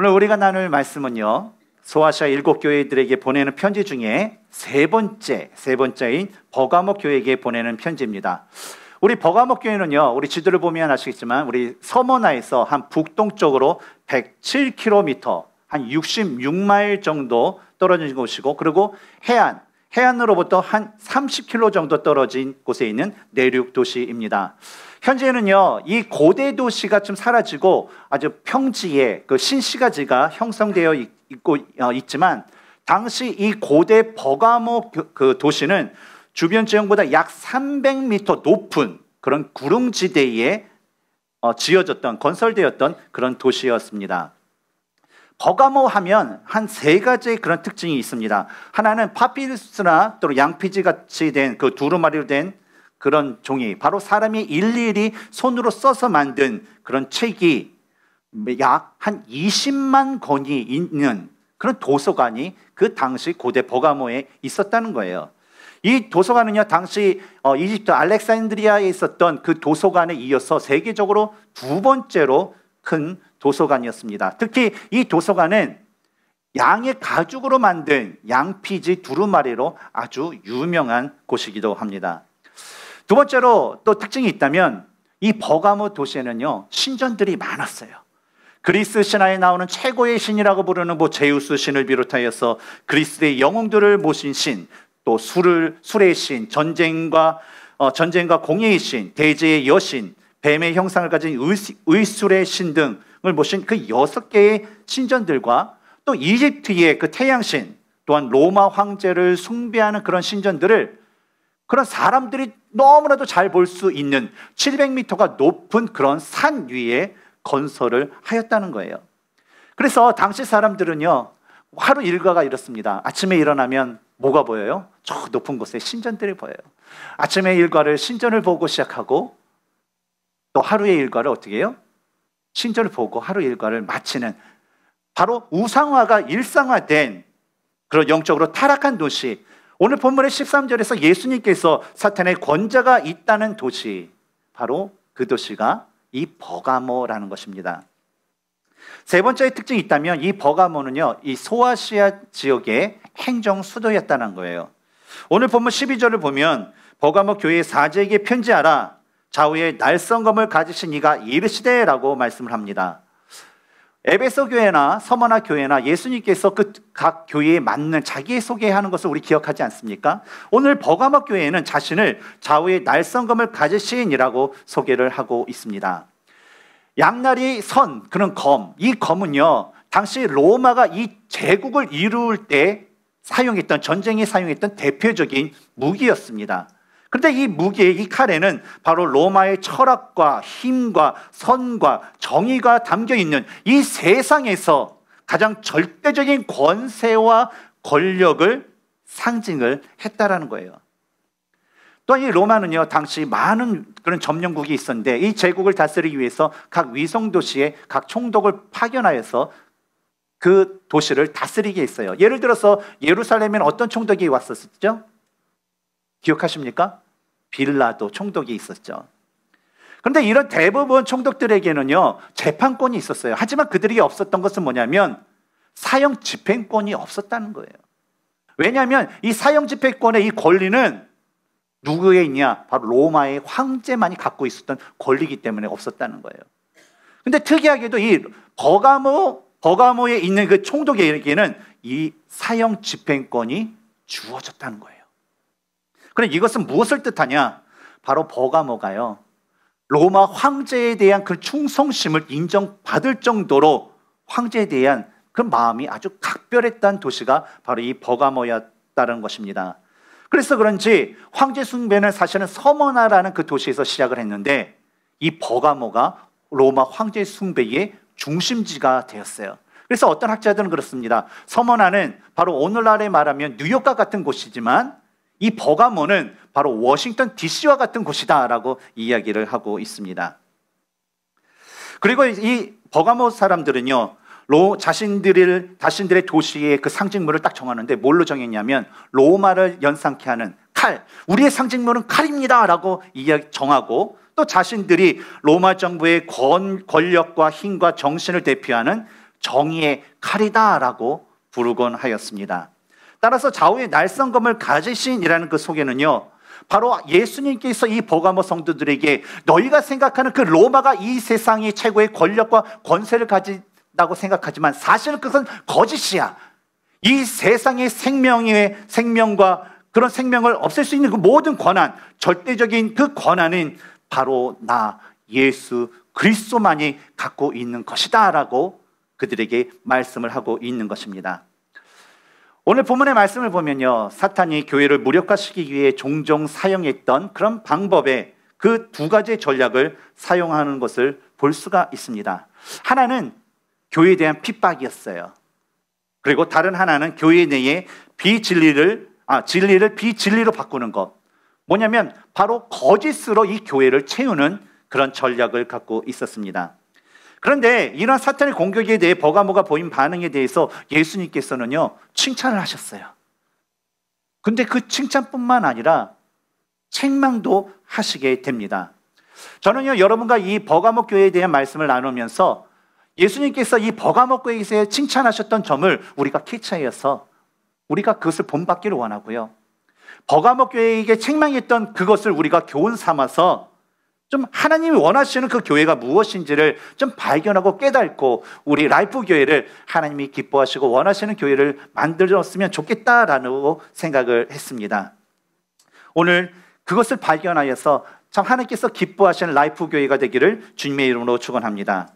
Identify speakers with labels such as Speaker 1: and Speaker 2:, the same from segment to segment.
Speaker 1: 오늘 우리가 나눌 말씀은요. 소아시아 일곱 교회들에게 보내는 편지 중에 세 번째, 세 번째인 버가목 교회에게 보내는 편지입니다. 우리 버가목 교회는요. 우리 지도를 보면 아시겠지만 우리 서머나에서 한 북동쪽으로 107km, 한 66마일 정도 떨어진 곳이고 그리고 해안, 해안으로부터 한 30km 정도 떨어진 곳에 있는 내륙 도시입니다. 현재는요, 이 고대 도시가 좀 사라지고 아주 평지에 그 신시가지가 형성되어 있고 어, 있지만 당시 이 고대 버가모 그, 도시는 주변 지형보다 약 300m 높은 그런 구릉지대에 어, 지어졌던 건설되었던 그런 도시였습니다. 버가모 하면 한 세 가지의 그런 특징이 있습니다. 하나는 파피루스나 또 양피지 같이 된 그 두루마리로 된 그런 종이 바로 사람이 일일이 손으로 써서 만든 그런 책이 약 한 20만 권이 있는 그런 도서관이 그 당시 고대 버가모에 있었다는 거예요. 이 도서관은요, 당시 어, 이집트 알렉산드리아에 있었던 그 도서관에 이어서 세계적으로 두 번째로 큰 도서관이었습니다. 특히 이 도서관은 양의 가죽으로 만든 양피지 두루마리로 아주 유명한 곳이기도 합니다. 두 번째로 또 특징이 있다면 이 버가모 도시에는요 신전들이 많았어요. 그리스 신화에 나오는 최고의 신이라고 부르는 뭐 제우스 신을 비롯하여서 그리스의 영웅들을 모신 신, 또 술을 술의 신, 전쟁과 어, 전쟁과 공예의 신, 대제의 여신, 뱀의 형상을 가진 의, 술의 신 등을 모신 그 여섯 개의 신전들과 또 이집트의 그 태양신, 또한 로마 황제를 숭배하는 그런 신전들을 그런 사람들이 너무나도 잘 볼 수 있는 700m가 높은 그런 산 위에 건설을 하였다는 거예요. 그래서 당시 사람들은요, 하루 일과가 이렇습니다. 아침에 일어나면 뭐가 보여요? 저 높은 곳에 신전들이 보여요. 아침에 일과를 신전을 보고 시작하고 또 하루의 일과를 어떻게 해요? 신전을 보고 하루 일과를 마치는 바로 우상화가 일상화된 그런 영적으로 타락한 도시 오늘 본문의 13절에서 예수님께서 사탄의 권자가 있다는 도시, 바로 그 도시가 이 버가모라는 것입니다. 세 번째의 특징이 있다면 이 버가모는요, 이 소아시아 지역의 행정 수도였다는 거예요. 오늘 본문 12절을 보면 버가모 교회 사제에게 편지하라. 좌우에 날성검을 가지신 이가 이르시되라고 말씀을 합니다. 에베소 교회나 서머나 교회나 예수님께서 그 각 교회에 맞는 자기의 소개하는 것을 우리 기억하지 않습니까? 오늘 버가모 교회는 자신을 좌우의 날성검을 가지신이라고 소개를 하고 있습니다. 양날이 선 그런 검, 이 검은요 당시 로마가 이 제국을 이룰 때 사용했던 전쟁에 사용했던 대표적인 무기였습니다. 그런데 이 무기의 이 칼에는 바로 로마의 철학과 힘과 선과 정의가 담겨 있는 이 세상에서 가장 절대적인 권세와 권력을 상징을 했다라는 거예요. 또이 로마는요 당시 많은 그런 점령국이 있었는데 이 제국을 다스리기 위해서 각 위성 도시에 각 총독을 파견하여서 그 도시를 다스리게 했어요. 예를 들어서 예루살렘에는 어떤 총독이 왔었죠? 기억하십니까? 빌라도 총독이 있었죠. 그런데 이런 대부분 총독들에게는요, 재판권이 있었어요. 하지만 그들이 없었던 것은 뭐냐면 사형 집행권이 없었다는 거예요. 왜냐하면 이 사형 집행권의 이 권리는 누구에 있냐? 바로 로마의 황제만이 갖고 있었던 권리이기 때문에 없었다는 거예요. 근데 특이하게도 이 버가모, 버가모에 있는 그 총독에게는 이 사형 집행권이 주어졌다는 거예요. 그럼 그러니까 이것은 무엇을 뜻하냐? 바로 버가모가요. 로마 황제에 대한 그 충성심을 인정받을 정도로 황제에 대한 그 마음이 아주 각별했던 도시가 바로 이 버가모였다는 것입니다. 그래서 그런지 황제 숭배는 사실은 서머나라는 그 도시에서 시작을 했는데 이 버가모가 로마 황제 숭배의 중심지가 되었어요. 그래서 어떤 학자들은 그렇습니다. 서머나는 바로 오늘날에 말하면 뉴욕과 같은 곳이지만 이 버가모는 바로 워싱턴 DC와 같은 곳이다라고 이야기를 하고 있습니다. 그리고 이 버가모 사람들은요, 로 자신들을 자신들의 도시의 그 상징물을 딱 정하는데 뭘로 정했냐면 로마를 연상케 하는 칼, 우리의 상징물은 칼입니다라고 이야기 정하고 또 자신들이 로마 정부의 권, 권력과 힘과 정신을 대표하는 정의의 칼이다라고 부르곤 하였습니다. 따라서 좌우의 날성검을 가지신이라는 그 속에는요. 바로 예수님께서 이보가모 성도들에게 너희가 생각하는 그 로마가 이 세상의 최고의 권력과 권세를 가진다고 생각하지만 사실 그것은 거짓이야. 이 세상의 생명의 생명과 그런 생명을 없앨 수 있는 그 모든 권한, 절대적인 그 권한은 바로 나 예수 그리스도만이 갖고 있는 것이다라고 그들에게 말씀을 하고 있는 것입니다. 오늘 본문의 말씀을 보면요. 사탄이 교회를 무력화시키기 위해 종종 사용했던 그런 방법에 그 두가지 전략을 사용하는 것을 볼 수가 있습니다. 하나는 교회에 대한 핍박이었어요. 그리고 다른 하나는 교회 내에 비진리를 아 진리를 비진리로 바꾸는 것. 뭐냐면 바로 거짓으로 이 교회를 채우는 그런 전략을 갖고 있었습니다. 그런데 이런 사탄의 공격에 대해 버가모가 보인 반응에 대해서 예수님께서는요, 칭찬을 하셨어요. 근데 그 칭찬뿐만 아니라 책망도 하시게 됩니다. 저는요, 여러분과 이 버가모 교회에 대한 말씀을 나누면서 예수님께서 이 버가모 교회에서 칭찬하셨던 점을 우리가 캐치하여서 우리가 그것을 본받기를 원하고요. 버가모 교회에게 책망했던 그것을 우리가 교훈 삼아서 좀 하나님이 원하시는 그 교회가 무엇인지를 좀 발견하고 깨닫고 우리 라이프 교회를 하나님이 기뻐하시고 원하시는 교회를 만들었으면 좋겠다라는 생각을 했습니다. 오늘 그것을 발견하여서 참 하나님께서 기뻐하시는 라이프 교회가 되기를 주님의 이름으로 축원합니다.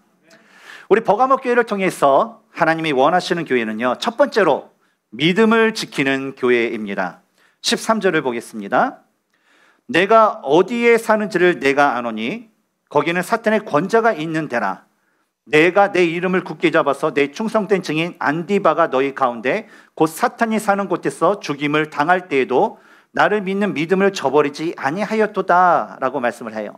Speaker 1: 우리 버가목 교회를 통해서 하나님이 원하시는 교회는요. 첫 번째로 믿음을 지키는 교회입니다. 13절을 보겠습니다. 내가 어디에 사는지를 내가 아노니 거기는 사탄의 권자가 있는 데라. 내가 내 이름을 굳게 잡아서 내 충성된 증인 안디바가 너희 가운데 곧 사탄이 사는 곳에서 죽임을 당할 때에도 나를 믿는 믿음을 저버리지 아니하였도다라고 말씀을 해요.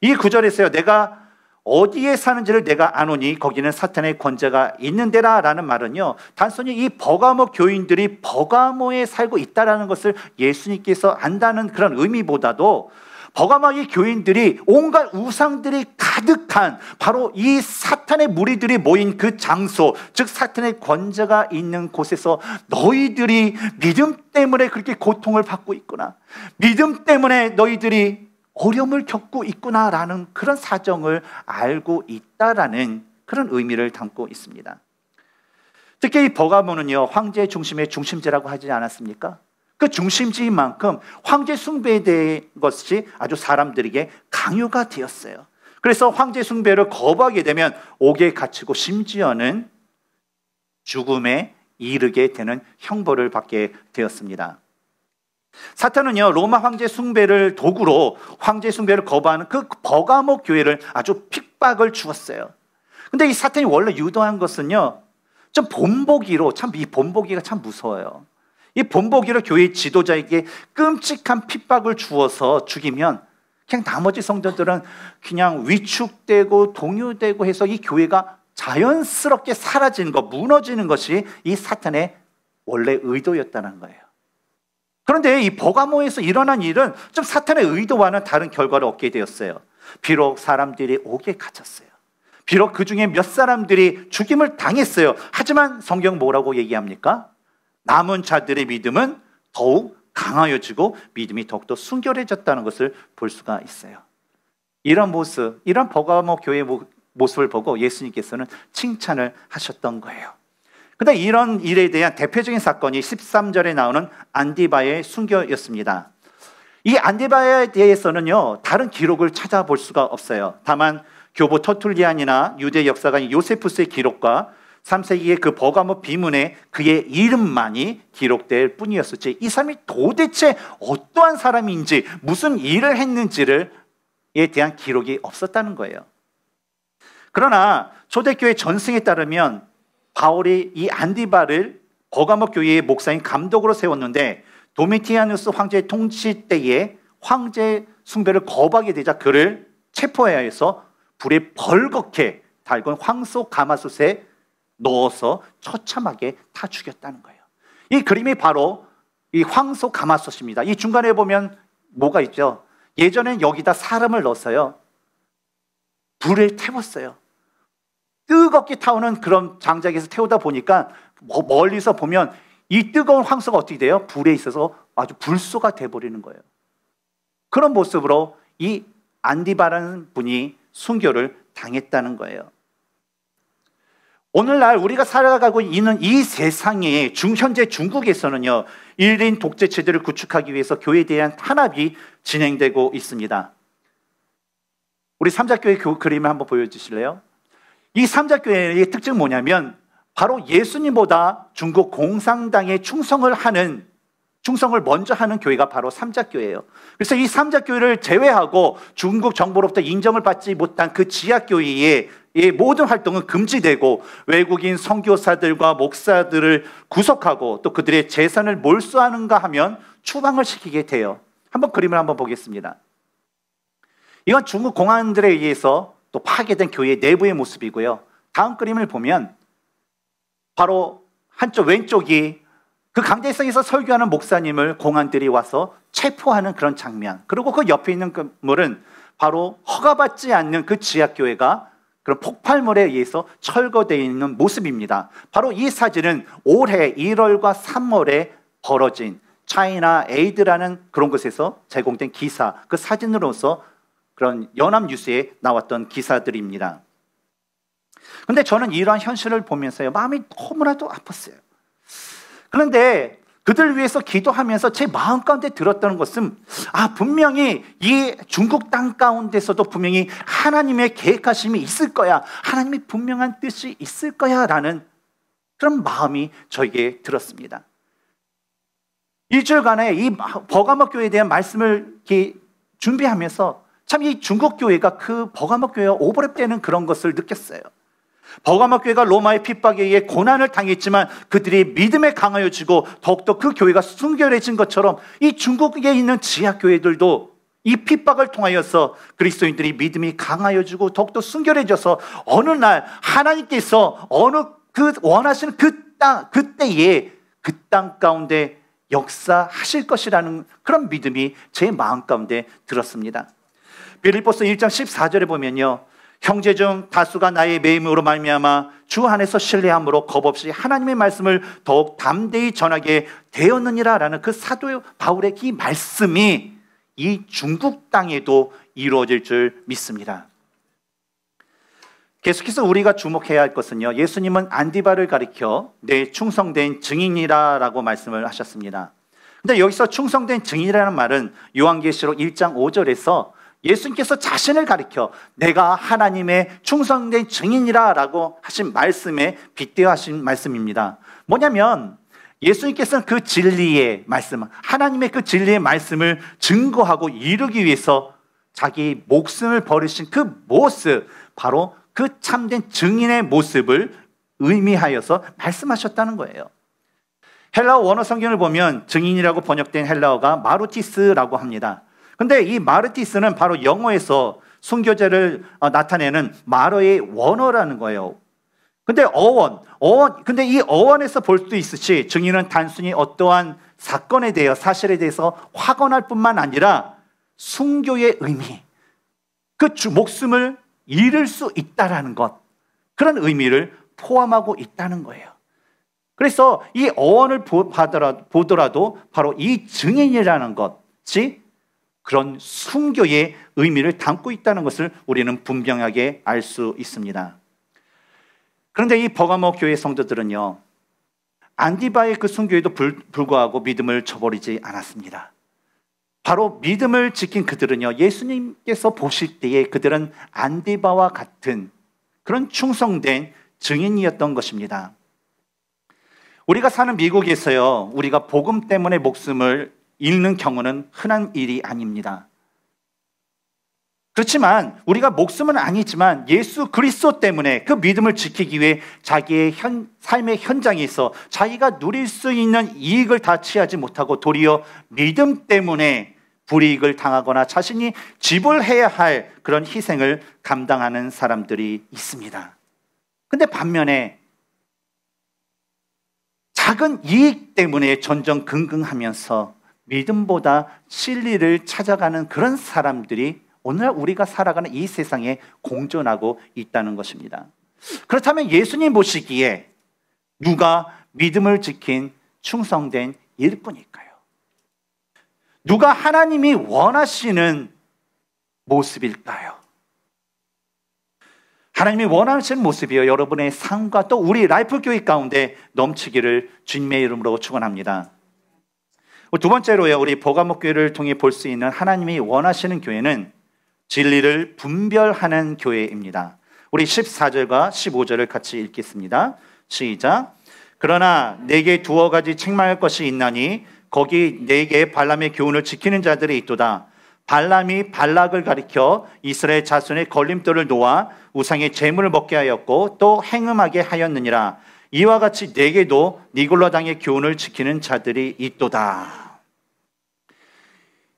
Speaker 1: 이 구절에서요. 내가 어디에 사는지를 내가 아노니 거기는 사탄의 권세가 있는 데라라는 말은요. 단순히 이 버가모 교인들이 버가모에 살고 있다라는 것을 예수님께서 안다는 그런 의미보다도 버가마의 교인들이 온갖 우상들이 가득한 바로 이 사탄의 무리들이 모인 그 장소, 즉 사탄의 권자가 있는 곳에서 너희들이 믿음 때문에 그렇게 고통을 받고 있구나. 믿음 때문에 너희들이 고려움을 겪고 있구나라는 그런 사정을 알고 있다라는 그런 의미를 담고 있습니다. 특히 이 버가모는요, 황제 중심의 중심제라고 하지 않았습니까? 그 중심지만큼 황제 숭배에 대한 것이 아주 사람들에게 강요가 되었어요. 그래서 황제 숭배를 거부하게 되면 옥에 갇히고 심지어는 죽음에 이르게 되는 형벌을 받게 되었습니다. 사탄은요, 로마 황제 숭배를 도구로 황제 숭배를 거부하는 그 버가목 교회를 아주 핍박을 주었어요. 근데 이 사탄이 원래 유도한 것은요, 좀 본보기로, 참 이 본보기가 참 무서워요. 이 본보기로 교회 지도자에게 끔찍한 핍박을 주어서 죽이면 그냥 나머지 성도들은 그냥 위축되고 동요되고 해서 이 교회가 자연스럽게 사라지는 것, 무너지는 것이 이 사탄의 원래 의도였다는 거예요. 그런데 이 버가모에서 일어난 일은 좀 사탄의 의도와는 다른 결과를 얻게 되었어요. 비록 사람들이 옥에 갇혔어요. 비록 그 중에 몇 사람들이 죽임을 당했어요. 하지만 성경 뭐라고 얘기합니까? 남은 자들의 믿음은 더욱 강하여지고 믿음이 더욱더 순결해졌다는 것을 볼 수가 있어요. 이런 모습, 이런 버가모 교회의 모습을 보고 예수님께서는 칭찬을 하셨던 거예요. 근데 이런 일에 대한 대표적인 사건이 13절에 나오는 안디바의 순교였습니다. 이 안디바에 대해서는요, 다른 기록을 찾아볼 수가 없어요. 다만 교부 터툴리안이나 유대 역사관 요세프스의 기록과 3세기의 그 버가모 비문에 그의 이름만이 기록될 뿐이었을지 이 사람이 도대체 어떠한 사람인지 무슨 일을 했는지를 에 대한 기록이 없었다는 거예요. 그러나 초대교회 전승에 따르면 바울이 이 안디바를 버가모 교회의 목사인 감독으로 세웠는데 도미티아누스 황제의 통치 때에 황제 숭배를 거부하게 되자 그를 체포해야 해서 불에 벌겋게 달군 황소 가마솥에 넣어서 처참하게 다 죽였다는 거예요. 이 그림이 바로 이 황소 가마솥입니다. 이 중간에 보면 뭐가 있죠? 예전엔 여기다 사람을 넣었어요. 불을 태웠어요. 뜨겁게 타오는 그런 장작에서 태우다 보니까 뭐, 멀리서 보면 이 뜨거운 황소가 어떻게 돼요? 불에 있어서 아주 불소가 돼버리는 거예요. 그런 모습으로 이 안디바라는 분이 순교를 당했다는 거예요. 오늘날 우리가 살아가고 있는 이 세상에 중, 현재 중국에서는요, 일인 독재 체제를 구축하기 위해서 교회에 대한 탄압이 진행되고 있습니다. 우리 삼자교회 그림을 한번 보여주실래요? 이 삼자교회의 특징 뭐냐면 바로 예수님보다 중국 공산당에 충성을 하는 충성을 먼저 하는 교회가 바로 삼자교회예요. 그래서 이 삼자교회를 제외하고 중국 정부로부터 인정을 받지 못한 그 지하교회의 모든 활동은 금지되고 외국인 선교사들과 목사들을 구속하고 또 그들의 재산을 몰수하는가 하면 추방을 시키게 돼요. 한번 그림을 한번 보겠습니다. 이건 중국 공안들에 의해서 또 파괴된 교회 내부의 모습이고요. 다음 그림을 보면 바로 한쪽 왼쪽이 그 강대성에서 설교하는 목사님을 공안들이 와서 체포하는 그런 장면. 그리고 그 옆에 있는 건물은 그 바로 허가받지 않는 그 지하교회가 그런 폭발물에 의해서 철거되어 있는 모습입니다. 바로 이 사진은 올해 1월과 3월에 벌어진 차이나 에이드라는 그런 곳에서 제공된 기사, 그 사진으로서 그런 연합뉴스에 나왔던 기사들입니다. 근데 저는 이러한 현실을 보면서요, 마음이 너무나도 아팠어요. 그런데 그들 위해서 기도하면서 제 마음 가운데 들었던 것은 아 분명히 이 중국 땅 가운데서도 분명히 하나님의 계획하심이 있을 거야 하나님의 분명한 뜻이 있을 거야라는 그런 마음이 저에게 들었습니다. 일주일간의 이 버가모 교회에 대한 말씀을 준비하면서 참이 중국 교회가 그 버가모 교회와 오버랩되는 그런 것을 느꼈어요. 버가모 교회가 로마의 핍박에 의해 고난을 당했지만 그들이 믿음에 강하여지고 더욱더 그 교회가 순결해진 것처럼 이 중국에 있는 지하 교회들도 이 핍박을 통하여서 그리스도인들이 믿음이 강하여지고 더욱더 순결해져서 어느 날 하나님께서 어느 그 원하시는 그 땅 그때에 그 땅 가운데 역사하실 것이라는 그런 믿음이 제 마음 가운데 들었습니다. 빌립보서 1장 14절에 보면요. 형제 중 다수가 나의 매임으로 말미암아 주 안에서 신뢰함으로 겁 없이 하나님의 말씀을 더욱 담대히 전하게 되었느니라라는 그 사도 바울의 이 말씀이 이 중국 땅에도 이루어질 줄 믿습니다. 계속해서 우리가 주목해야 할 것은요. 예수님은 안디바를 가리켜 내 충성된 증인이라라고 말씀을 하셨습니다. 근데 여기서 충성된 증인이라는 말은 요한계시록 1장 5절에서 예수님께서 자신을 가리켜 내가 하나님의 충성된 증인이라 라고 하신 말씀에 빗대어 하신 말씀입니다. 뭐냐면 예수님께서는 그 진리의 말씀, 하나님의 그 진리의 말씀을 증거하고 이루기 위해서 자기 목숨을 버리신 그 모습, 바로 그 참된 증인의 모습을 의미하여서 말씀하셨다는 거예요. 헬라어 원어 성경을 보면 증인이라고 번역된 헬라어가 마루티스라고 합니다. 근데 이 마르티스는 바로 영어에서 순교제를 어, 나타내는 마러의 원어라는 거예요. 근데 어원, 어원, 근데 이 어원에서 볼 수도 있듯이 증인은 단순히 어떠한 사건에 대해 사실에 대해서 확언할 뿐만 아니라 순교의 의미, 그 주, 목숨을 잃을 수 있다라는 것, 그런 의미를 포함하고 있다는 거예요. 그래서 이 어원을 보더라도 바로 이 증인이라는 것이 그런 순교의 의미를 담고 있다는 것을 우리는 분명하게 알 수 있습니다. 그런데 이 버가모 교회 성도들은요, 안디바의 그 순교에도 불, 불구하고 믿음을 저버리지 않았습니다. 바로 믿음을 지킨 그들은요, 예수님께서 보실 때에 그들은 안디바와 같은 그런 충성된 증인이었던 것입니다. 우리가 사는 미국에서요, 우리가 복음 때문에 목숨을 읽는 경우는 흔한 일이 아닙니다. 그렇지만 우리가 목숨은 아니지만 예수 그리스도 때문에 그 믿음을 지키기 위해 자기의 현, 삶의 현장에 있 자기가 누릴 수 있는 이익을 다 취하지 못하고 도리어 믿음 때문에 불이익을 당하거나 자신이 지불해야 할 그런 희생을 감당하는 사람들이 있습니다. 근데 반면에 작은 이익 때문에 전전긍긍하면서 믿음보다 진리를 찾아가는 그런 사람들이 오늘 우리가 살아가는 이 세상에 공존하고 있다는 것입니다. 그렇다면 예수님 보시기에 누가 믿음을 지킨 충성된 일꾼일까요? 누가 하나님이 원하시는 모습일까요? 하나님이 원하시는 모습이요 여러분의 삶과 또 우리 라이프 교회 가운데 넘치기를 주님의 이름으로 축원합니다. 두 번째로요, 우리 보감목 교회를 통해 볼 수 있는 하나님이 원하시는 교회는 진리를 분별하는 교회입니다. 우리 14절과 15절을 같이 읽겠습니다. 시작. 그러나 내게 두어 가지 책망할 것이 있나니 거기 내게 발람의 교훈을 지키는 자들이 있도다. 발람이 발락을 가리켜 이스라엘 자손의 걸림돌을 놓아 우상의 재물을 먹게 하였고 또 행음하게 하였느니라. 이와 같이 내게도 니골라당의 교훈을 지키는 자들이 있도다.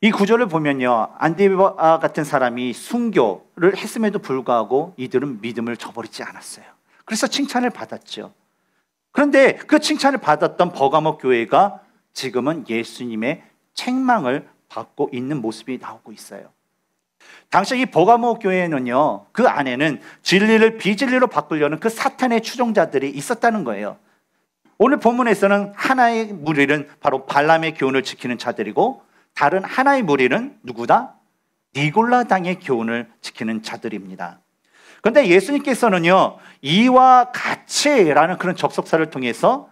Speaker 1: 이 구절을 보면요. 안디와 같은 사람이 순교를 했음에도 불구하고 이들은 믿음을 저버리지 않았어요. 그래서 칭찬을 받았죠. 그런데 그 칭찬을 받았던 버가모 교회가 지금은 예수님의 책망을 받고 있는 모습이 나오고 있어요. 당시 이보가모 교회는요, 그 안에는 진리를 비진리로 바꾸려는 그 사탄의 추종자들이 있었다는 거예요. 오늘 본문에서는 하나의 무리는 바로 발람의 교훈을 지키는 자들이고, 다른 하나의 무리는 누구다? 니골라당의 교훈을 지키는 자들입니다. 그런데 예수님께서는요, 이와 같이라는 그런 접속사를 통해서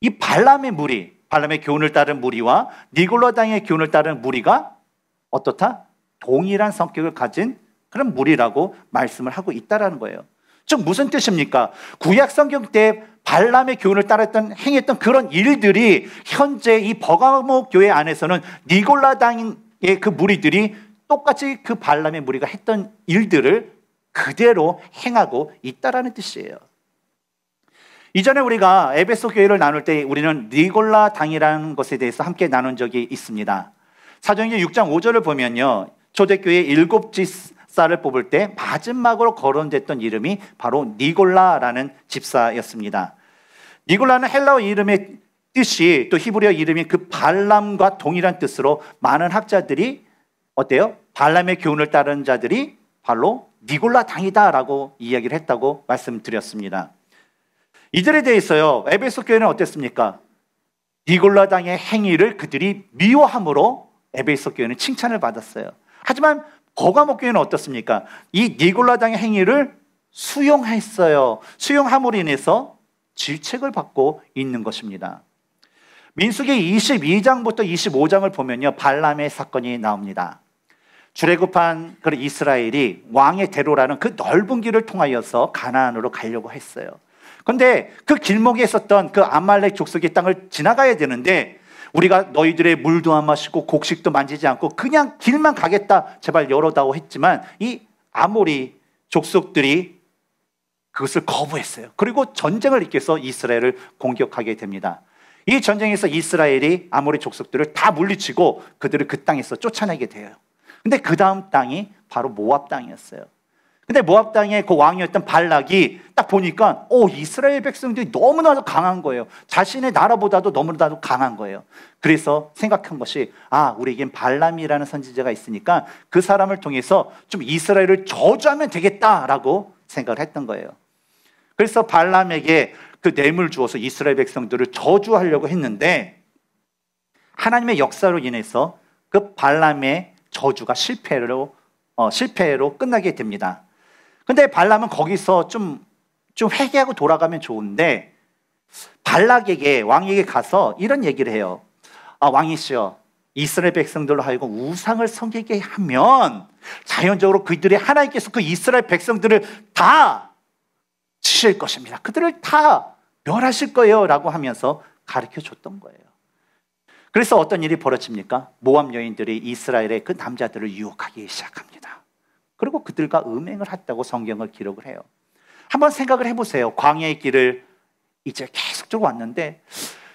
Speaker 1: 이 발람의 무리, 발람의 교훈을 따른 무리와 니골라당의 교훈을 따른 무리가 어떻다? 동일한 성격을 가진 그런 물이라고 말씀을 하고 있다라는 거예요. 즉 무슨 뜻입니까? 구약 성경 때 발람의 교훈을 따랐던 행했던 그런 일들이 현재 이 버가모 교회 안에서는 니골라당의 그 무리들이 똑같이 그 발람의 무리가 했던 일들을 그대로 행하고 있다라는 뜻이에요. 이전에 우리가 에베소 교회를 나눌 때 우리는 니골라당이라는 것에 대해서 함께 나눈 적이 있습니다. 사정의 6장 5절을 보면요. 초대교회 일곱 집사를 뽑을 때 마지막으로 거론됐던 이름이 바로 니골라라는 집사였습니다. 니골라는 헬라어 이름의 뜻이 또 히브리어 이름이 그 발람과 동일한 뜻으로 많은 학자들이 어때요? 발람의 교훈을 따른 자들이 바로 니골라 당이다라고 이야기를 했다고 말씀드렸습니다. 이들에 대해서요 에베소 교회는 어땠습니까? 니골라 당의 행위를 그들이 미워함으로 에베소 교회는 칭찬을 받았어요. 하지만 거가목교회는 어떻습니까? 이 니골라당의 행위를 수용했어요. 수용함으로 인해서 질책을 받고 있는 것입니다. 민숙이 22장부터 25장을 보면요. 발람의 사건이 나옵니다. 주레굽한 그 이스라엘이 왕의 대로라는 그 넓은 길을 통하여서 가나안으로 가려고 했어요. 근데 그 길목에 있었던 그암말렉 족속의 땅을 지나가야 되는데 우리가 너희들의 물도 안 마시고 곡식도 만지지 않고 그냥 길만 가겠다. 제발 열어다오 했지만 이 아모리 족속들이 그것을 거부했어요. 그리고 전쟁을 일으켜서 이스라엘을 공격하게 됩니다. 이 전쟁에서 이스라엘이 아모리 족속들을 다 물리치고 그들을 그 땅에서 쫓아내게 돼요. 근데 그 다음 땅이 바로 모압 땅이었어요. 근데 모압 땅의 그 왕이었던 발락이 딱 보니까 오 이스라엘 백성들이 너무나도 강한 거예요. 자신의 나라보다도 너무나도 강한 거예요. 그래서 생각한 것이 아 우리에겐 발람이라는 선지자가 있으니까 그 사람을 통해서 좀 이스라엘을 저주하면 되겠다라고 생각을 했던 거예요. 그래서 발람에게 그 뇌물 주어서 이스라엘 백성들을 저주하려고 했는데 하나님의 역사로 인해서 그 발람의 저주가 실패로 어, 실패로 끝나게 됩니다. 근데 발람은 거기서 좀, 좀 회개하고 돌아가면 좋은데, 발락에게, 왕에게 가서 이런 얘기를 해요. 아, 왕이시여. 이스라엘 백성들로 하여금 우상을 섬기게 하면 자연적으로 그들이 하나님께서 그 이스라엘 백성들을 다 치실 것입니다. 그들을 다 멸하실 거예요. 라고 하면서 가르쳐 줬던 거예요. 그래서 어떤 일이 벌어집니까? 모함 여인들이 이스라엘의 그 남자들을 유혹하기 시작합니다. 그리고 그들과 음행을 했다고 성경을 기록을 해요. 한번 생각을 해보세요. 광야의 길을 이제 계속적으로 왔는데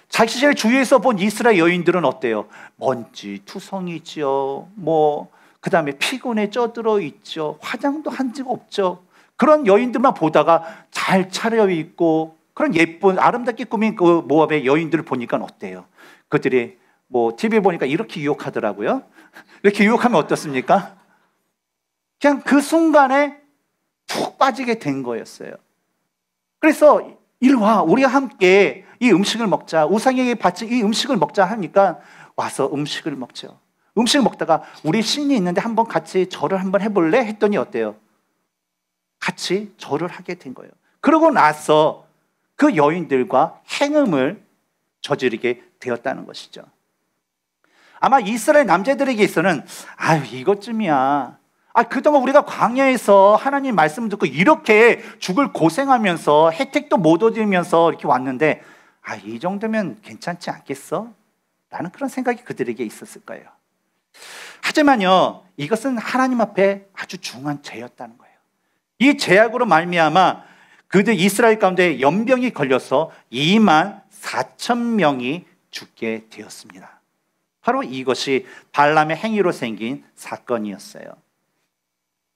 Speaker 1: 자신의 주위에서 본 이스라엘 여인들은 어때요? 먼지 투성이지뭐 그다음에 피곤에 쪄들어 있죠. 화장도 한집 없죠. 그런 여인들만 보다가 잘 차려 입고 그런 예쁜 아름답게 꾸민 그 모압의 여인들을 보니까 어때요? 그들이 뭐 TV 보니까 이렇게 유혹하더라고요. 이렇게 유혹하면 어떻습니까? 그냥 그 순간에 푹 빠지게 된 거였어요. 그래서 일화 우리가 함께 이 음식을 먹자 우상에게 바친 이 음식을 먹자 하니까 와서 음식을 먹죠. 음식 먹다가 우리 신이 있는데 한번 같이 절을 한번 해볼래 했더니 어때요? 같이 절을 하게 된 거예요. 그러고 나서 그 여인들과 행음을 저지르게 되었다는 것이죠. 아마 이스라엘 남자들에게서는 아 이것쯤이야 아, 그동안 우리가 광야에서 하나님 말씀 듣고 이렇게 죽을 고생하면서 혜택도 못 얻으면서 이렇게 왔는데, 아, 이 정도면 괜찮지 않겠어? 라는 그런 생각이 그들에게 있었을 거예요. 하지만요, 이것은 하나님 앞에 아주 중한 죄였다는 거예요. 이 죄악으로 말미암아 그들 이스라엘 가운데 연병이 걸려서 2만 4천 명이 죽게 되었습니다. 바로 이것이 발람의 행위로 생긴 사건이었어요.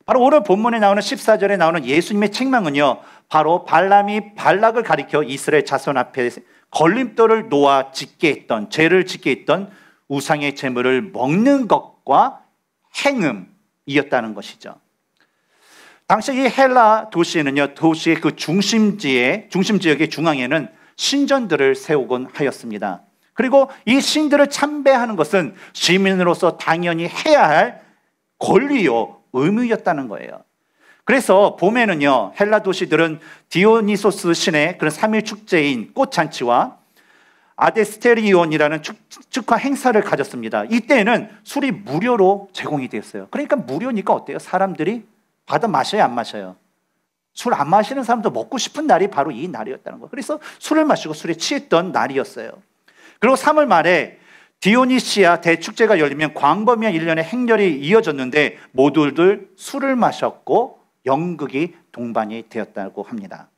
Speaker 1: 바로 오늘 본문에 나오는 14절에 나오는 예수님의 책망은요. 바로 발람이 발락을 가리켜 이스라엘 자손 앞에 걸림돌을 놓아 짓게 했던 죄를 짓게 했던 우상의 재물을 먹는 것과 행음이었다는 것이죠. 당시 이 헬라 도시에는요, 도시의 그 중심지에, 중심 지역의 중앙에는 신전들을 세우곤 하였습니다. 그리고 이 신들을 참배하는 것은 시민으로서 당연히 해야 할 권리요, 의무였다는 거예요. 그래서 봄에는요, 헬라 도시들은 디오니소스 신의 그런 3일 축제인 꽃잔치와 아데스테리온이라는 축, 축하 행사를 가졌습니다. 이때는 술이 무료로 제공이 되었어요. 그러니까 무료니까 어때요? 사람들이 받아 마셔야안 마셔요? 술 안 마시는 사람도 먹고 싶은 날이 바로 이 날이었다는 거예요. 그래서 술을 마시고 술에 취했던 날이었어요. 그리고 3월 말에 디오니시아 대축제가 열리면 광범위한 일련의 행렬이 이어졌는데 모두들 술을 마셨고 연극이 동반이 되었다고 합니다.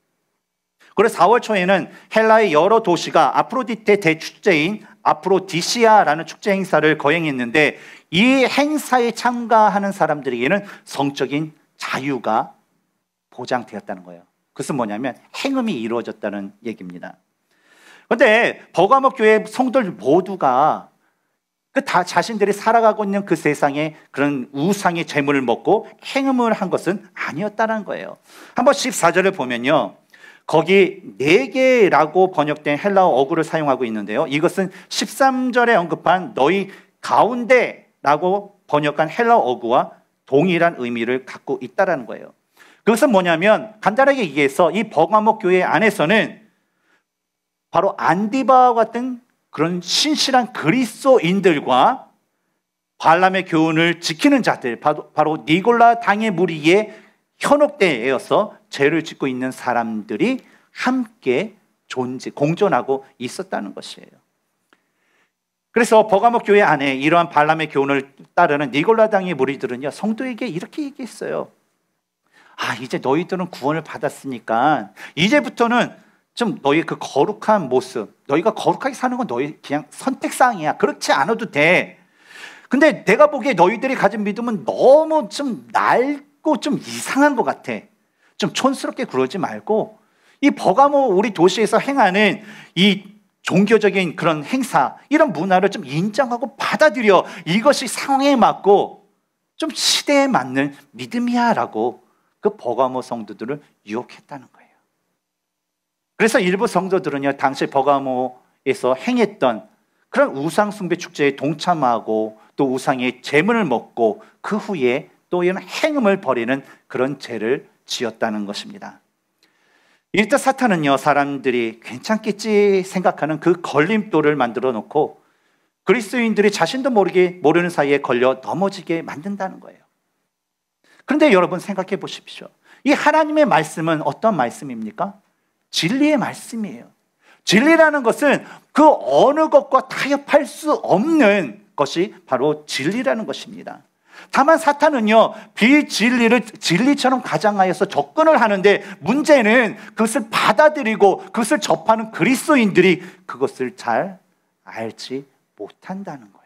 Speaker 1: 그래서 4월 초에는 헬라의 여러 도시가 아프로디테 대축제인 아프로디시아라는 축제 행사를 거행했는데 이 행사에 참가하는 사람들에게는 성적인 자유가 보장되었다는 거예요. 그것은 뭐냐면 행음이 이루어졌다는 얘기입니다. 그런데 버가목 교회 성들 모두가 그다 자신들이 살아가고 있는 그 세상에 그런 우상의 재물을 먹고 행음을 한 것은 아니었다는 거예요. 한번 14절을 보면요. 거기 네 개라고 번역된 헬라어 어구를 사용하고 있는데요. 이것은 13절에 언급한 너희 가운데라고 번역한 헬라어 어구와 동일한 의미를 갖고 있다라는 거예요. 그것은 뭐냐면 간단하게 얘기해서 이 버가목 교회 안에서는 바로 안디바와 같은 그런 신실한 그리스도인들과 발람의 교훈을 지키는 자들, 바로, 바로 니골라 당의 무리에 현혹되어서 죄를 짓고 있는 사람들이 함께 존재, 공존하고 있었다는 것이에요. 그래서 버가모 교회 안에 이러한 발람의 교훈을 따르는 니골라당의 무리들은요 성도에게 이렇게 얘기했어요. 아 이제 너희들은 구원을 받았으니까 이제부터는 좀 너희 그 거룩한 모습, 너희가 거룩하게 사는 건 너희 그냥 선택사항이야. 그렇지 않아도 돼. 근데 내가 보기에 너희들이 가진 믿음은 너무 좀 낡고 좀 이상한 것 같아. 좀 촌스럽게 그러지 말고 이 버가모 우리 도시에서 행하는 이 종교적인 그런 행사, 이런 문화를 좀 인정하고 받아들여 이것이 상황에 맞고 좀 시대에 맞는 믿음이야 라고 그 버가모 성도들을 유혹했다는 거예요. 그래서 일부 성도들은요, 당시 버가모에서 행했던 그런 우상 숭배 축제에 동참하고 또 우상의 재물을 먹고 그 후에 또 이런 행음을 벌이는 그런 죄를 지었다는 것입니다. 일단 사탄은요, 사람들이 괜찮겠지 생각하는 그 걸림돌을 만들어 놓고 그리스도인들이 자신도 모르게 모르는 사이에 걸려 넘어지게 만든다는 거예요. 그런데 여러분 생각해 보십시오. 이 하나님의 말씀은 어떤 말씀입니까? 진리의 말씀이에요. 진리라는 것은 그 어느 것과 타협할 수 없는 것이 바로 진리라는 것입니다. 다만 사탄은요, 비진리를 진리처럼 가장하여서 접근을 하는데 문제는 그것을 받아들이고 그것을 접하는 그리스도인들이 그것을 잘 알지 못한다는 거예요.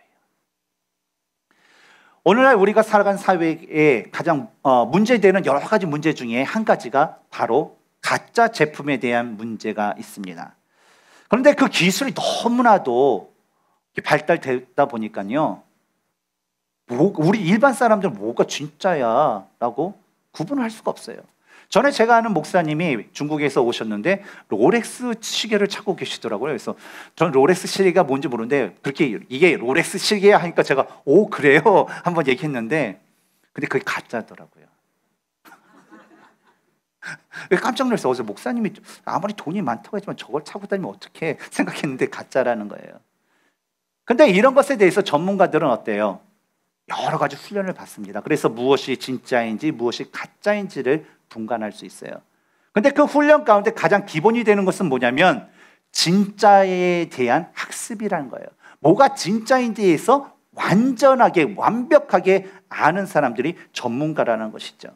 Speaker 1: 오늘날 우리가 살아가 사회에 가장 어, 문제되는 여러 가지 문제 중에 한 가지가 바로 가짜 제품에 대한 문제가 있습니다. 그런데 그 기술이 너무나도 발달되다 보니까요. 뭐, 우리 일반 사람들은 뭐가 진짜야 라고 구분할 수가 없어요. 전에 제가 아는 목사님이 중국에서 오셨는데 롤렉스 시계를 찾고 계시더라고요. 그래서 전 롤렉스 시계가 뭔지 모르는데 그렇게 이게 롤렉스 시계야 하니까 제가 오 그래요 한번 얘기했는데 근데 그게 가짜더라고요. 깜짝 놀랐어. 어서 목사님이 아무리 돈이 많다고 했지만 저걸 차고 다니면 어떻게 생각했는데 가짜라는 거예요. 근데 이런 것에 대해서 전문가들은 어때요? 여러 가지 훈련을 받습니다. 그래서 무엇이 진짜인지 무엇이 가짜인지를 분간할 수 있어요. 근데 그 훈련 가운데 가장 기본이 되는 것은 뭐냐면 진짜에 대한 학습이라는 거예요. 뭐가 진짜인지에서 완전하게 완벽하게 아는 사람들이 전문가라는 것이죠.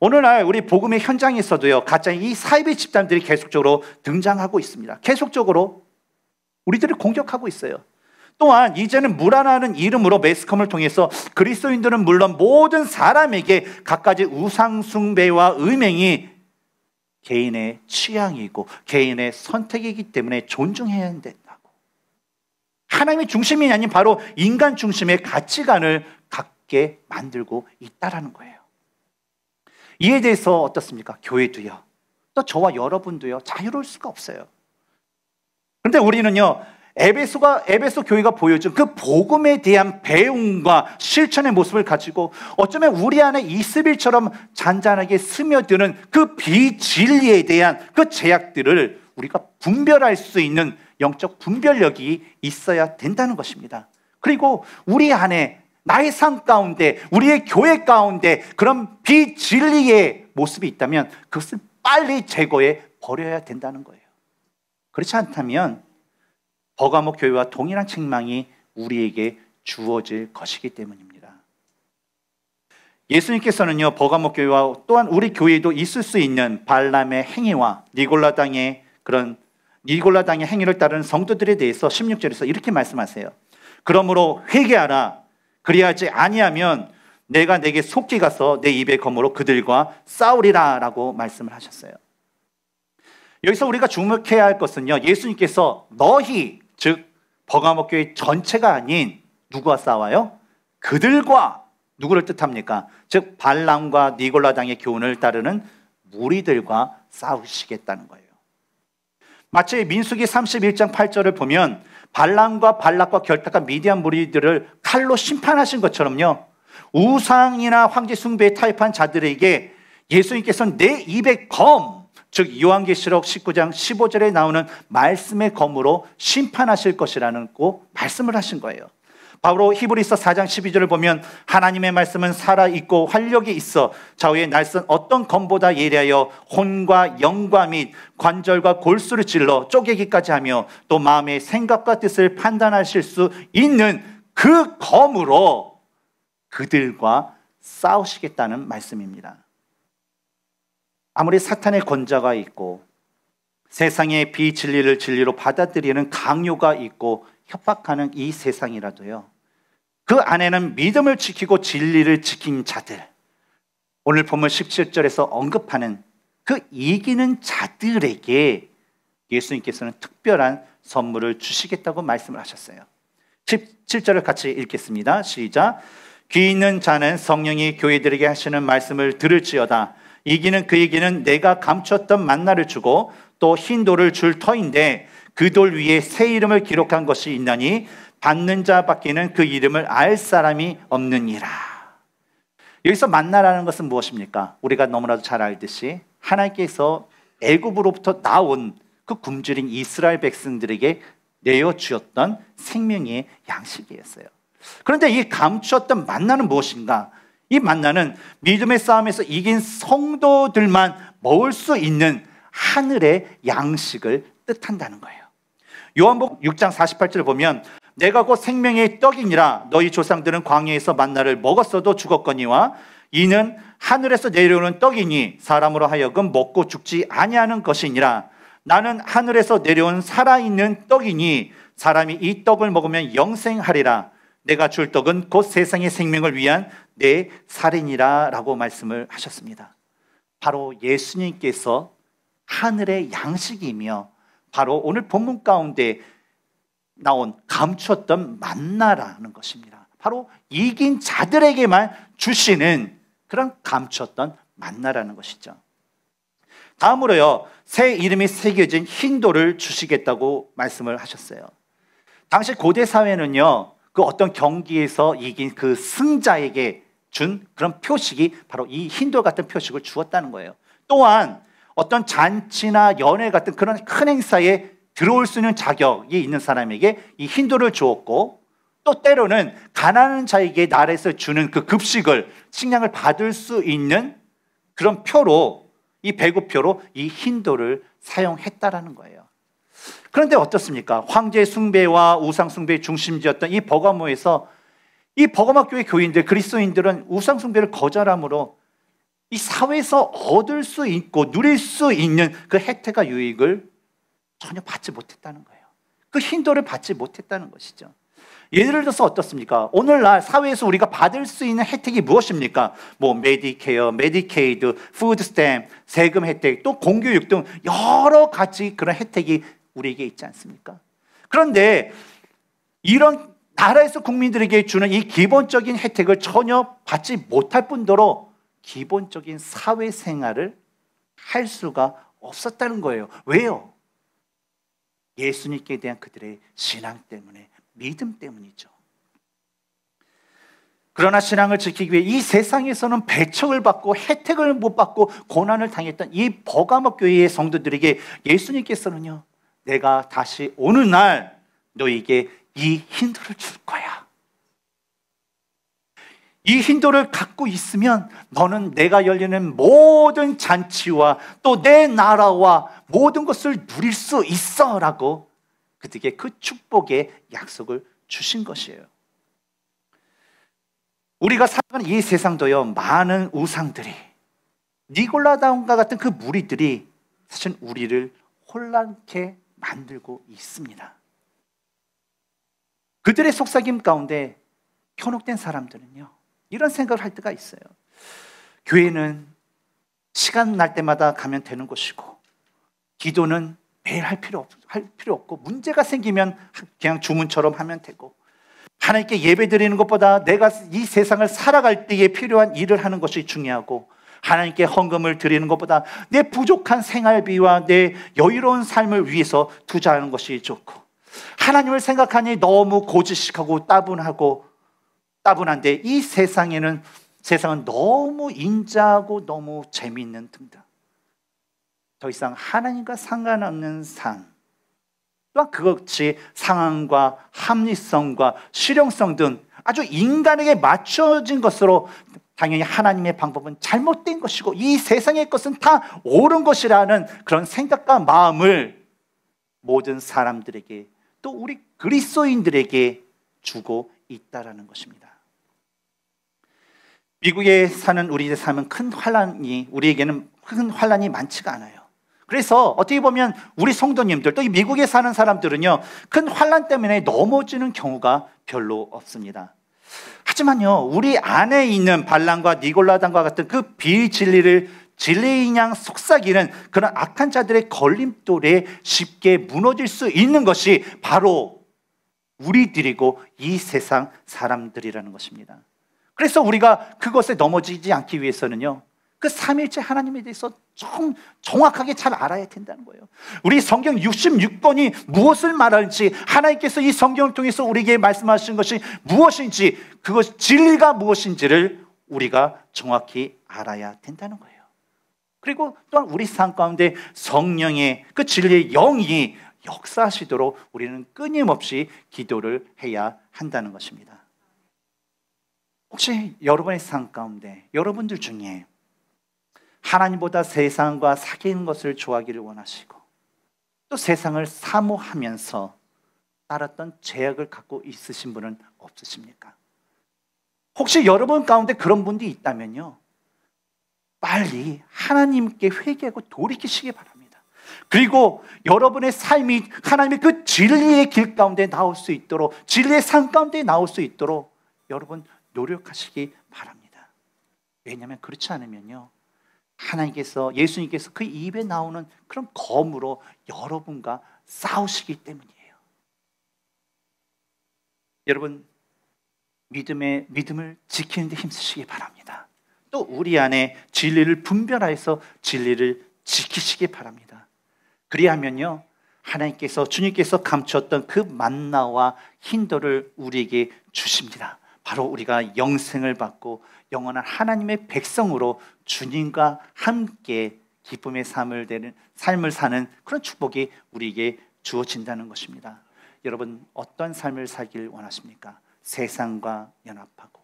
Speaker 1: 오늘날 우리 복음의 현장에 서도요 가짜 이 사이비 집단들이 계속적으로 등장하고 있습니다. 계속적으로 우리들을 공격하고 있어요. 또한 이제는 무라나는 이름으로 매스컴을 통해서 그리스도인들은 물론 모든 사람에게 갖가지 우상숭배와 음행이 개인의 취향이고 개인의 선택이기 때문에 존중해야 된다고. 하나님의 중심이 아닌 바로 인간 중심의 가치관을 갖게 만들고 있다라는 거예요. 이에 대해서 어떻습니까? 교회도요. 또 저와 여러분도요. 자유로울 수가 없어요. 그런데 우리는요. 에베소가 에베소 교회가 보여준 그 복음에 대한 배움과 실천의 모습을 가지고 어쩌면 우리 안에 이스빌처럼 잔잔하게 스며드는 그 비진리에 대한 그 제약들을 우리가 분별할 수 있는 영적 분별력이 있어야 된다는 것입니다. 그리고 우리 안에 나의 삶 가운데, 우리의 교회 가운데 그런 비진리의 모습이 있다면 그것을 빨리 제거해 버려야 된다는 거예요. 그렇지 않다면 버가모 교회와 동일한 책망이 우리에게 주어질 것이기 때문입니다. 예수님께서는요, 버가모 교회와 또한 우리 교회도 있을 수 있는 발람의 행위와 니골라당의 그런 니골라당의 행위를 따른 성도들에 대해서 16절에서 이렇게 말씀하세요. 그러므로 회개하라. 그리하지 아니하면 내가 내게 속기 가서 내 입의 검으로 그들과 싸우리라라고 말씀을 하셨어요. 여기서 우리가 주목해야 할 것은요. 예수님께서 너희 즉 버가목 교회 전체가 아닌 누구와 싸워요? 그들과 누구를 뜻합니까? 즉 발람과 니골라당의 교훈을 따르는 무리들과 싸우시겠다는 거예요. 마치 민수기 31장 8절을 보면 발람과 발락과 결탁한 미디안 무리들을 칼로 심판하신 것처럼요. 우상이나 황제 숭배에 타입한 자들에게 예수님께서는 내 입의 검, 즉 요한계시록 19장 15절에 나오는 말씀의 검으로 심판하실 것이라는 고 말씀을 하신 거예요. 바로 히브리서 4장 12절을 보면 하나님의 말씀은 살아있고 활력이 있어 좌우의 날선 어떤 검보다 예리하여 혼과 영과 및 관절과 골수를 찔러 쪼개기까지 하며 또 마음의 생각과 뜻을 판단하실 수 있는 그 검으로 그들과 싸우시겠다는 말씀입니다. 아무리 사탄의 권자가 있고 세상의 비진리를 진리로 받아들이는 강요가 있고 협박하는 이 세상이라도요. 그 안에는 믿음을 지키고 진리를 지킨 자들. 오늘 본문 17절에서 언급하는 그 이기는 자들에게 예수님께서는 특별한 선물을 주시겠다고 말씀을 하셨어요. 17절을 같이 읽겠습니다. 시작. 귀 있는 자는 성령이 교회들에게 하시는 말씀을 들을지어다. 이기는 그이기는 내가 감췄던 만나를 주고 또흰도를줄 터인데 그돌 위에 새 이름을 기록한 것이 있나니 받는 자 밖에는 그 이름을 알 사람이 없느니라. 여기서 만나라는 것은 무엇입니까? 우리가 너무나도 잘 알듯이 하나님께서 애굽으로부터 나온 그 굶주린 이스라엘 백성들에게 내어 주었던 생명의 양식이었어요. 그런데 이 감추었던 만나는 무엇인가? 이 만나는 믿음의 싸움에서 이긴 성도들만 먹을 수 있는 하늘의 양식을 뜻한다는 거예요. 요한복 6장 48절 보면 내가 곧 생명의 떡이니라 너희 조상들은 광야에서 만나를 먹었어도 죽었거니와 이는 하늘에서 내려오는 떡이니 사람으로 하여금 먹고 죽지 아니하는 것이니라 나는 하늘에서 내려온 살아있는 떡이니 사람이 이 떡을 먹으면 영생하리라 내가 줄 떡은 곧 세상의 생명을 위한 내 살인이라 라고 말씀을 하셨습니다 바로 예수님께서 하늘의 양식이며 바로 오늘 본문 가운데 나온 감추었던 만나라는 것입니다. 바로 이긴 자들에게만 주시는 그런 감추었던 만나라는 것이죠. 다음으로요, 새 이름이 새겨진 흰돌을 주시겠다고 말씀을 하셨어요. 당시 고대 사회는요, 그 어떤 경기에서 이긴 그 승자에게 준 그런 표식이 바로 이 흰 돌 같은 표식을 주었다는 거예요. 또한 어떤 잔치나 연회 같은 그런 큰 행사에 들어올 수 있는 자격이 있는 사람에게 이 힌두를 주었고 또 때로는 가난한 자에게 나라에서 주는 그 급식을 식량을 받을 수 있는 그런 표로 이 배구표로 이힌두를 사용했다라는 거예요. 그런데 어떻습니까? 황제 숭배와 우상 숭배의 중심지였던 이 버가모에서 이 버가마 교회 교인들 그리스도인들은 우상 숭배를 거절함으로 이 사회에서 얻을 수 있고 누릴 수 있는 그 혜택과 유익을 전혀 받지 못했다는 거예요. 그 힌도를 받지 못했다는 것이죠. 예를 들어서 어떻습니까? 오늘날 사회에서 우리가 받을 수 있는 혜택이 무엇입니까? 뭐 메디케어, 메디케이드, 푸드 스탬, 세금 혜택, 또 공교육 등 여러 가지 그런 혜택이 우리에게 있지 않습니까? 그런데 이런 나라에서 국민들에게 주는 이 기본적인 혜택을 전혀 받지 못할 뿐더러 기본적인 사회생활을 할 수가 없었다는 거예요. 왜요? 예수님께 대한 그들의 신앙 때문에, 믿음 때문이죠. 그러나 신앙을 지키기 위해 이 세상에서는 배척을 받고 혜택을 못 받고 고난을 당했던 이 버가목 교회의 성도들에게 예수님께서는요, 내가 다시 오는 날 너에게 이 힌트를 줄 거야. 이 힌도를 갖고 있으면 너는 내가 열리는 모든 잔치와 또 내 나라와 모든 것을 누릴 수 있어 라고 그들에게 그 축복의 약속을 주신 것이에요. 우리가 살아가는 이 세상도요, 많은 우상들이, 니골라다운과 같은 그 무리들이 사실 우리를 혼란케 만들고 있습니다. 그들의 속삭임 가운데 현혹된 사람들은요, 이런 생각을 할 때가 있어요. 교회는 시간 날 때마다 가면 되는 곳이고 기도는 매일 할 필요, 없, 할 필요 없고 문제가 생기면 그냥 주문처럼 하면 되고 하나님께 예배 드리는 것보다 내가 이 세상을 살아갈 때에 필요한 일을 하는 것이 중요하고 하나님께 헌금을 드리는 것보다 내 부족한 생활비와 내 여유로운 삶을 위해서 투자하는 것이 좋고 하나님을 생각하니 너무 고지식하고 따분하고 따분한데 이 세상에는 세상은 너무 인자하고 너무 재미있는 등등. 더 이상 하나님과 상관없는 삶. 또한 그것이 상황과 합리성과 실용성 등 아주 인간에게 맞춰진 것으로 당연히 하나님의 방법은 잘못된 것이고 이 세상의 것은 다 옳은 것이라는 그런 생각과 마음을 모든 사람들에게 또 우리 그리스도인들에게 주고 있다라는 것입니다. 미국에 사는 우리 삶은 큰 환란이 우리에게는 큰 환란이 많지가 않아요. 그래서 어떻게 보면 우리 성도님들 또 미국에 사는 사람들은요 큰 환란 때문에 넘어지는 경우가 별로 없습니다. 하지만요 우리 안에 있는 반란과 니골라당과 같은 그 비진리를 진리인 양 속삭이는 그런 악한 자들의 걸림돌에 쉽게 무너질 수 있는 것이 바로 우리들이고 이 세상 사람들이라는 것입니다. 그래서 우리가 그것에 넘어지지 않기 위해서는요. 그 삼일째 하나님에 대해서 정, 정확하게 잘 알아야 된다는 거예요. 우리 성경 66권이 무엇을 말하는지, 하나님께서 이 성경을 통해서 우리에게 말씀하신 것이 무엇인지, 그것 진리가 무엇인지를 우리가 정확히 알아야 된다는 거예요. 그리고 또한 우리 삶 가운데 성령의 그 진리의 영이 역사하시도록 우리는 끊임없이 기도를 해야 한다는 것입니다. 혹시 여러분의 삶 가운데 여러분들 중에 하나님보다 세상과 사귀는 것을 좋아하기를 원하시고 또 세상을 사모하면서 따랐던 죄악을 갖고 있으신 분은 없으십니까? 혹시 여러분 가운데 그런 분이 있다면요. 빨리 하나님께 회개하고 돌이키시기 바랍니다. 그리고 여러분의 삶이 하나님의 그 진리의 길 가운데 나올 수 있도록 진리의 삶 가운데 나올 수 있도록 여러분 노력하시기 바랍니다. 왜냐하면 그렇지 않으면요. 하나님께서 예수님께서 그 입에 나오는 그런 검으로 여러분과 싸우시기 때문이에요. 여러분 믿음의 믿음을 지키는 데 힘쓰시기 바랍니다. 또 우리 안에 진리를 분별하여서 진리를 지키시기 바랍니다. 그리하면요 하나님께서 주님께서 감추었던 그 만나와 힌도를 우리에게 주십니다. 바로 우리가 영생을 받고 영원한 하나님의 백성으로 주님과 함께 기쁨의 삶을 되는 삶을 사는 그런 축복이 우리에게 주어진다는 것입니다. 여러분 어떤 삶을 살길 원하십니까? 세상과 연합하고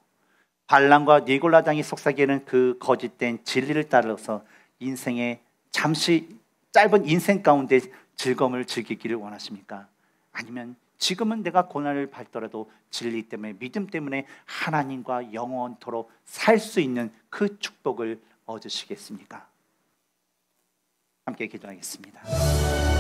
Speaker 1: 반란과 니골라당이 속삭이는 그 거짓된 진리를 따라서 인생의 잠시 짧은 인생 가운데 즐거움을 즐기기를 원하십니까? 아니면 지금은 내가 고난을 받더라도 진리 때문에 믿음 때문에 하나님과 영원토록 살 수 있는 그 축복을 얻으시겠습니까? 함께 기도하겠습니다.